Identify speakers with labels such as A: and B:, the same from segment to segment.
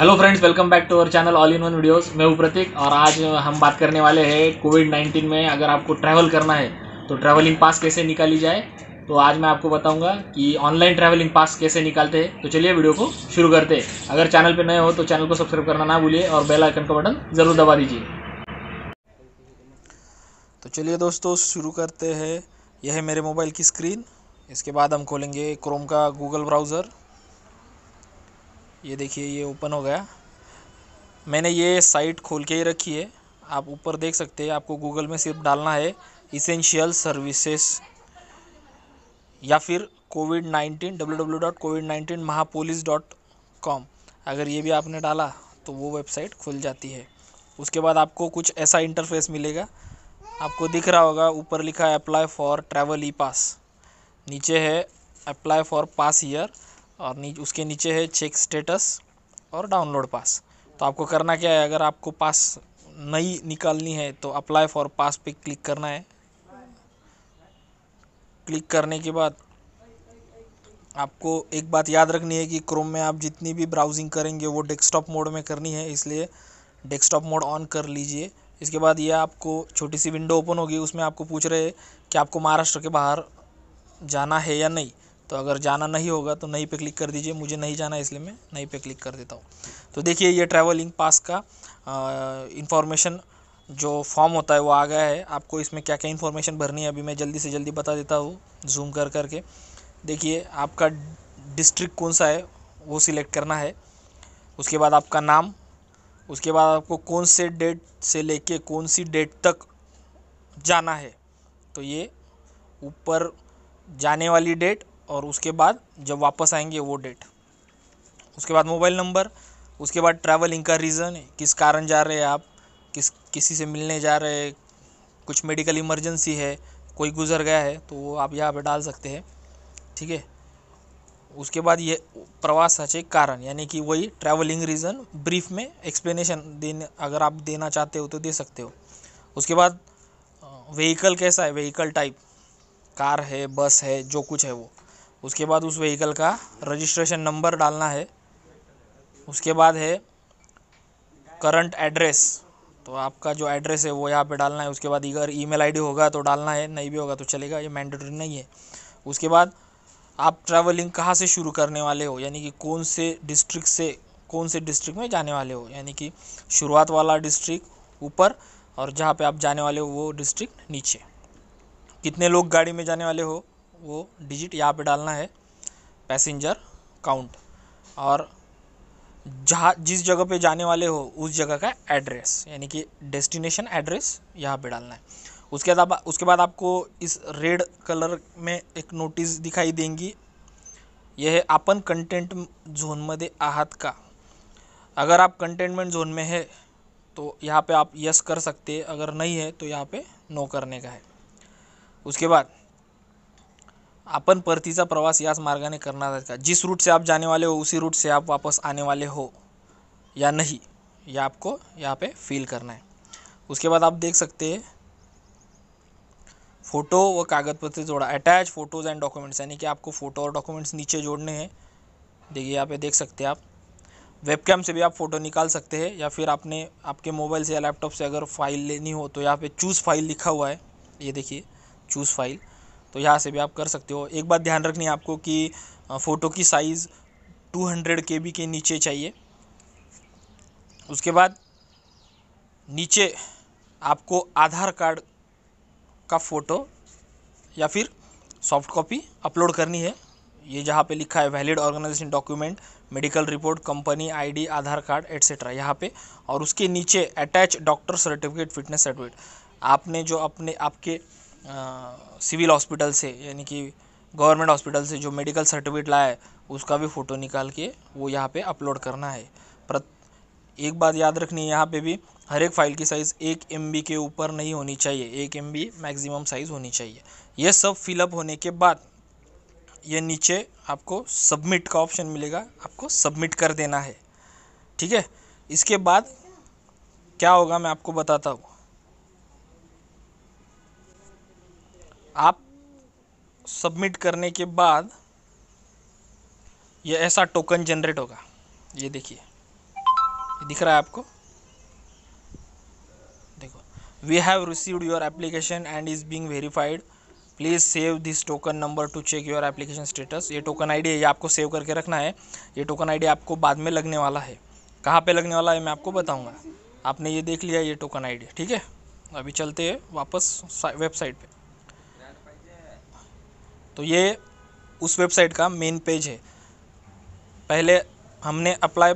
A: hello friends welcome back to our channel all in one videos मैं हूं प्रतीक और आज हम बात करने वाले हैं कोविड 19 में अगर आपको ट्रैवल करना है तो ट्रैवलिंग पास कैसे निकाली जाए तो आज मैं आपको बताऊंगा कि ऑनलाइन ट्रैवलिंग पास कैसे निकालते हैं तो चलिए वीडियो को शुरू करते हैं अगर चैनल पर नए हो तो चैनल को सब्सक्राइब करना ना भूलिए और बेल आइकन का बटन ज़रूर दबा दीजिए तो चलिए दोस्तों शुरू करते हैं यह है मेरे मोबाइल की स्क्रीन इसके बाद हम खोलेंगे क्रोम का गूगल ब्राउज़र ये देखिए ये ओपन हो गया मैंने ये साइट खोल के ही रखी है आप ऊपर देख सकते हैं आपको गूगल में सिर्फ डालना है इसेंशियल सर्विसेस या फिर covid nineteen W W dot covid nineteen महापोलिस डॉट कॉम अगर ये भी आपने डाला तो वो वेबसाइट खुल जाती है उसके बाद आपको कुछ ऐसा इंटरफेस मिलेगा आपको दिख रहा होगा ऊपर लिखा है apply for travel E pass नीचे है अप्लाई फॉर पास ईयर और नीच उसके नीचे है चेक स्टेटस और डाउनलोड पास तो आपको करना क्या है अगर आपको पास नई निकालनी है तो अप्लाई फॉर पास पे क्लिक करना है क्लिक करने के बाद आपको एक बात याद रखनी है कि क्रोम में आप जितनी भी ब्राउजिंग करेंगे वो डेस्कटॉप मोड में करनी है इसलिए डेस्कटॉप मोड ऑन कर लीजिए इसके बाद ये आपको छोटी सी विंडो ओपन होगी उसमें आपको पूछ रहे हैं कि आपको महाराष्ट्र के बाहर जाना है या नहीं तो अगर जाना नहीं होगा तो नहीं पे क्लिक कर दीजिए मुझे नहीं जाना इसलिए मैं नहीं पे क्लिक कर देता हूँ तो देखिए ये ट्रैवलिंग पास का इंफॉर्मेशन जो फॉर्म होता है वो आ गया है आपको इसमें क्या क्या इन्फॉर्मेशन भरनी है अभी मैं जल्दी से जल्दी बता देता हूँ जूम कर करके देखिए आपका डिस्ट्रिक्ट कौन सा है वो सिलेक्ट करना है उसके बाद आपका नाम उसके बाद आपको कौन से डेट से लेके कौन सी डेट तक जाना है तो ये ऊपर जाने वाली डेट और उसके बाद जब वापस आएंगे वो डेट उसके बाद मोबाइल नंबर उसके बाद ट्रैवलिंग का रीज़न किस कारण जा रहे हैं आप किस किसी से मिलने जा रहे हैं कुछ मेडिकल इमरजेंसी है कोई गुजर गया है तो वो आप यहाँ पे डाल सकते हैं ठीक है उसके बाद ये प्रवास प्रवासाचे कारण यानी कि वही ट्रैवलिंग रीज़न ब्रीफ में एक्सप्लेनेशन देने अगर आप देना चाहते हो तो दे सकते हो उसके बाद व्हीकल कैसा है व्हीकल टाइप कार है बस है जो कुछ है वो उसके बाद उस व्हीकल का रजिस्ट्रेशन नंबर डालना है उसके बाद है करंट एड्रेस तो आपका जो एड्रेस है वो यहाँ पे डालना है उसके बाद अगर ईमेल आईडी होगा तो डालना है नहीं भी होगा तो चलेगा ये मैंडेटरी नहीं है उसके बाद आप ट्रैवलिंग कहाँ से शुरू करने वाले हो यानी कि कौन से डिस्ट्रिक्ट से कौन से डिस्ट्रिक्ट में जाने वाले हो यानी कि शुरुआत वाला डिस्ट्रिक्ट ऊपर और जहाँ पे आप जाने वाले हो वो डिस्ट्रिक्ट नीचे कितने लोग गाड़ी में जाने वाले हो वो डिजिट यहाँ पे डालना है पैसेंजर काउंट और जहाँ जिस जगह पे जाने वाले हो उस जगह का एड्रेस यानी कि डेस्टिनेशन एड्रेस यहाँ पे डालना है उसके बाद उसके बाद आपको इस रेड कलर में एक नोटिस दिखाई देंगी यह है आपन कंटेंट जोन झोनमध्ये आहत का अगर आप कंटेनमेंट जोन में है तो यहाँ पे आप यस कर सकते अगर नहीं है तो यहाँ पे नो करने का है उसके बाद अपन परतीचा प्रवास याच मार्ग ने करना का जिस रूट से आप जाने वाले हो उसी रूट से आप वापस आने वाले हो या नहीं ये आपको यहाँ पे फील करना है उसके बाद आप देख सकते हैं फ़ोटो व कागज़ पत्र जोड़ा अटैच फ़ोटोज़ एंड डॉक्यूमेंट्स यानी कि आपको फ़ोटो और डॉक्यूमेंट्स नीचे जोड़ने हैं देखिए यहाँ पे देख सकते हैं आप वेबकैम से भी आप फ़ोटो निकाल सकते हैं या फिर आपने आपके मोबाइल से या लैपटॉप से अगर फाइल लेनी हो तो यहाँ पे चूज़ फाइल लिखा हुआ है ये देखिए चूज़ फाइल तो यहाँ से भी आप कर सकते हो एक बात ध्यान रखनी है आपको कि फ़ोटो की साइज़ 200 के के नीचे चाहिए उसके बाद नीचे आपको आधार कार्ड का फ़ोटो या फिर सॉफ्ट कॉपी अपलोड करनी है ये जहाँ पे लिखा है valid organisation document medical report company ID Aadhaar card etcetera यहाँ पे और उसके नीचे attach doctor certificate fitness certificate आपने जो अपने आपके सिविल हॉस्पिटल से यानी कि गवर्नमेंट हॉस्पिटल से जो मेडिकल सर्टिफिकेट लाया है उसका भी फ़ोटो निकाल के वो यहाँ पे अपलोड करना है पर एक बात याद रखनी है यहाँ पे भी हर एक फ़ाइल की साइज़ एक एम के ऊपर नहीं होनी चाहिए एक एम मैक्सिमम साइज़ होनी चाहिए ये सब फिलअप होने के बाद ये नीचे आपको सबमिट का ऑप्शन मिलेगा आपको सबमिट कर देना है ठीक है इसके बाद क्या होगा मैं आपको बताता हूँ आप सबमिट करने के बाद ये ऐसा टोकन जनरेट होगा ये देखिए दिख रहा है आपको देखो we have received your application and is being verified please save this token number to check your application status ये टोकन आईडी है ये आपको सेव करके रखना है ये टोकन आईडी आपको बाद में लगने वाला है कहाँ पे लगने वाला है मैं आपको बताऊँगा आपने ये देख लिया ये टोकन आईडी ठीक है अभी चलते हैं वापस वेबसाइट पे तो ये उस वेबसाइट का मेन पेज है पहले हमने अप्लाई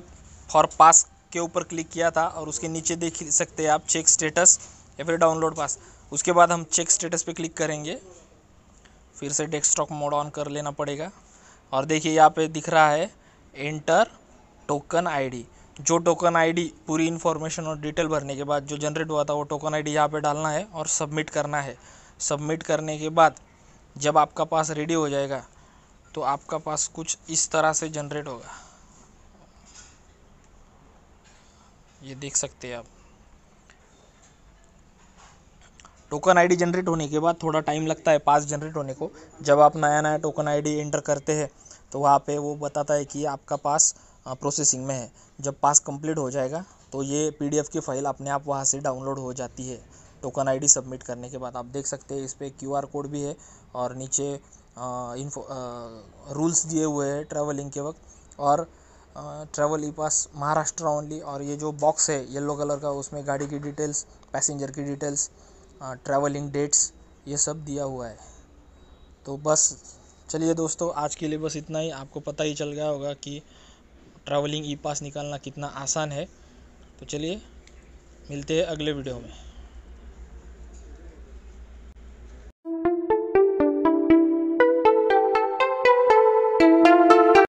A: फॉर पास के ऊपर क्लिक किया था और उसके नीचे देख सकते हैं आप चेक स्टेटस या फिर डाउनलोड पास उसके बाद हम चेक स्टेटस पे क्लिक करेंगे फिर से डेस्कटॉप मोड ऑन कर लेना पड़ेगा और देखिए यहाँ पे दिख रहा है एंटर टोकन आईडी जो टोकन आईडी पूरी इन्फॉर्मेशन और डिटेल भरने के बाद जो जनरेट हुआ था वो टोकन आई यहाँ पे डालना है और सबमिट करना है सबमिट करने के बाद जब आपका पास रेडी हो जाएगा तो आपका पास कुछ इस तरह से जनरेट होगा ये देख सकते हैं आप टोकन आईडी जनरेट होने के बाद थोड़ा टाइम लगता है पास जनरेट होने को जब आप नया नया टोकन आईडी एंटर करते हैं तो वहाँ पे वो बताता है कि आपका पास प्रोसेसिंग में है जब पास कंप्लीट हो जाएगा तो ये पीडीएफ की फ़ाइल अपने आप वहाँ से डाउनलोड हो जाती है टोकन आईडी सबमिट करने के बाद आप देख सकते हैं इस पर क्यू कोड भी है और नीचे इन्फो रूल्स दिए हुए हैं ट्रैवलिंग के वक्त और travel E pass Maharashtra only और ये जो बॉक्स है येलो कलर का उसमें गाड़ी की डिटेल्स पैसेंजर की डिटेल्स ट्रैवलिंग डेट्स ये सब दिया हुआ है तो बस चलिए दोस्तों आज के लिए बस इतना ही आपको पता ही चल गया होगा कि ट्रैवलिंग ई पास निकालना कितना आसान है तो चलिए मिलते हैं अगले वीडियो में